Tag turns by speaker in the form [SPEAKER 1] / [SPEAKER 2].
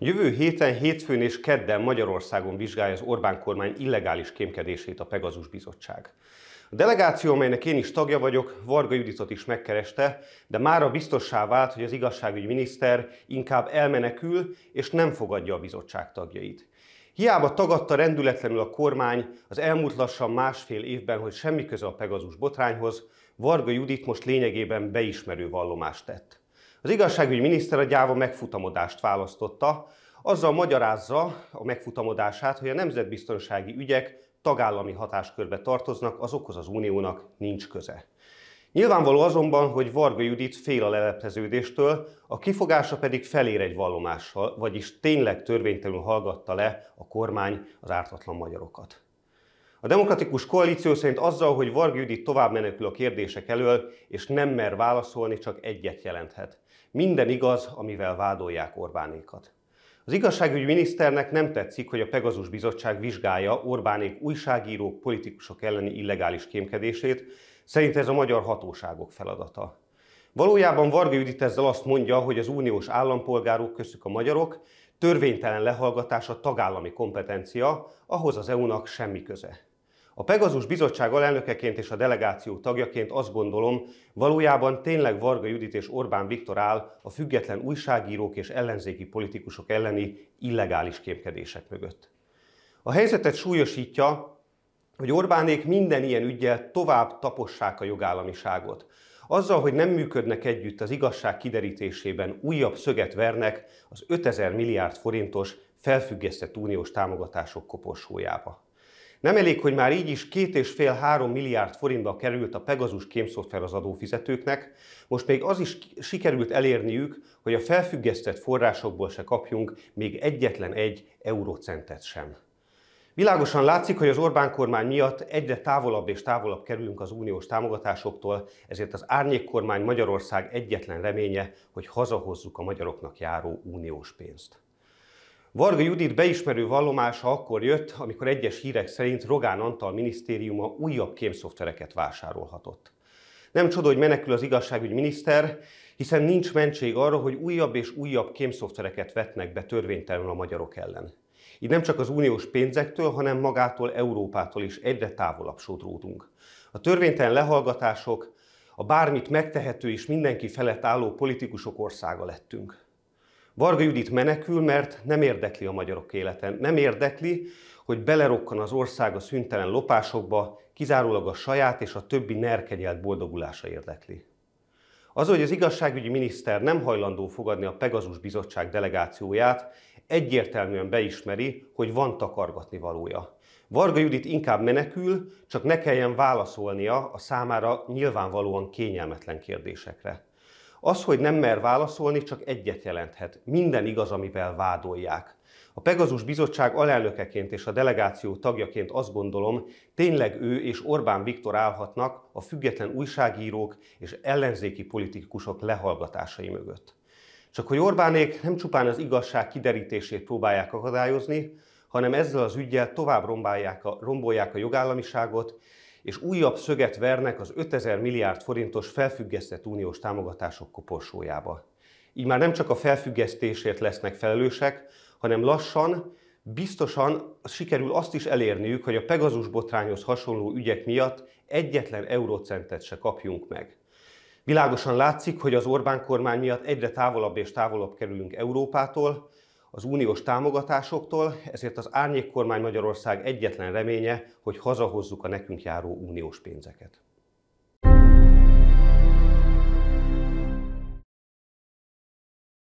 [SPEAKER 1] Jövő héten, hétfőn és kedden Magyarországon vizsgálja az Orbán kormány illegális kémkedését a Pegazus Bizottság. A delegáció, amelynek én is tagja vagyok, Varga Juditot is megkereste, de már a biztossá vált, hogy az igazságügyi miniszter inkább elmenekül és nem fogadja a bizottság tagjait. Hiába tagadta rendületlenül a kormány az elmúlt lassan másfél évben, hogy semmi köze a Pegazus botrányhoz, Varga Judit most lényegében beismerő vallomást tett. Az igazságügyi miniszter a gyáva megfutamodást választotta, azzal magyarázza a megfutamodását, hogy a nemzetbiztonsági ügyek tagállami hatáskörbe tartoznak, azokhoz az uniónak nincs köze. Nyilvánvaló azonban, hogy Varga Judit fél a lelepleződéstől, a kifogása pedig felér egy vallomással, vagyis tényleg törvénytelenül hallgatta le a kormány az ártatlan magyarokat. A demokratikus koalíció szerint azzal, hogy Varga Judit tovább menekül a kérdések elől, és nem mer válaszolni, csak egyet jelenthet. Minden igaz, amivel vádolják Orbánékat. Az igazságügyi miniszternek nem tetszik, hogy a Pegazus Bizottság vizsgálja Orbánék újságírók, politikusok elleni illegális kémkedését, szerint ez a magyar hatóságok feladata. Valójában Varga Judit ezzel azt mondja, hogy az uniós állampolgárok köztük a magyarok törvénytelen lehallgatása tagállami kompetencia, ahhoz az EU-nak semmi köze. A Pegazus bizottság alelnökeként és a delegáció tagjaként azt gondolom, valójában tényleg Varga Judit és Orbán Viktor áll a független újságírók és ellenzéki politikusok elleni illegális képkedések mögött. A helyzetet súlyosítja, hogy Orbánék minden ilyen ügyel tovább tapossák a jogállamiságot. Azzal, hogy nem működnek együtt az igazság kiderítésében, újabb szöget vernek az 5000 milliárd forintos felfüggesztett uniós támogatások koporsójába. Nem elég, hogy már így is 2,5-3 milliárd forintba került a Pegasus kémszoftver az adófizetőknek, most még az is sikerült elérniük, hogy a felfüggesztett forrásokból se kapjunk még egyetlen egy eurocentet sem. Világosan látszik, hogy az Orbán kormány miatt egyre távolabb és távolabb kerülünk az uniós támogatásoktól, ezért az árnyék kormány Magyarország egyetlen reménye, hogy hazahozzuk a magyaroknak járó uniós pénzt. Varga Judit beismerő vallomása akkor jött, amikor egyes hírek szerint Rogán Antal minisztériuma újabb kémszoftvereket vásárolhatott. Nem csoda, hogy menekül az igazságügy miniszter, hiszen nincs mentség arra, hogy újabb és újabb kémszoftvereket vetnek be törvénytelenül a magyarok ellen. Így nem csak az uniós pénzektől, hanem magától Európától is egyre távolabb sodródunk. A törvénytelen lehallgatások, a bármit megtehető és mindenki felett álló politikusok országa lettünk. Varga Judit menekül, mert nem érdekli a magyarok életen. Nem érdekli, hogy belerokkan az ország a szüntelen lopásokba, kizárólag a saját és a többi nerkegyelt boldogulása érdekli. Az, hogy az igazságügyi miniszter nem hajlandó fogadni a Pegazus Bizottság delegációját, egyértelműen beismeri, hogy van takargatni valója. Varga Judit inkább menekül, csak ne kelljen válaszolnia a számára nyilvánvalóan kényelmetlen kérdésekre. Az, hogy nem mer válaszolni, csak egyet jelenthet. Minden igaz, amivel vádolják. A Pegazus Bizottság alelnökeként és a delegáció tagjaként azt gondolom, tényleg ő és Orbán Viktor állhatnak a független újságírók és ellenzéki politikusok lehallgatásai mögött. Csak hogy Orbánék nem csupán az igazság kiderítését próbálják akadályozni, hanem ezzel az ügyel tovább rombálják a, rombolják a jogállamiságot, és újabb szöget vernek az 5000 milliárd forintos felfüggesztett uniós támogatások koporsójába. Így már nem csak a felfüggesztésért lesznek felelősek, hanem lassan, biztosan sikerül azt is elérniük, hogy a pegasus botrányhoz hasonló ügyek miatt egyetlen eurocentet se kapjunk meg. Világosan látszik, hogy az Orbán kormány miatt egyre távolabb és távolabb kerülünk Európától, az uniós támogatásoktól, ezért az kormány Magyarország egyetlen reménye, hogy hazahozzuk a nekünk járó uniós pénzeket.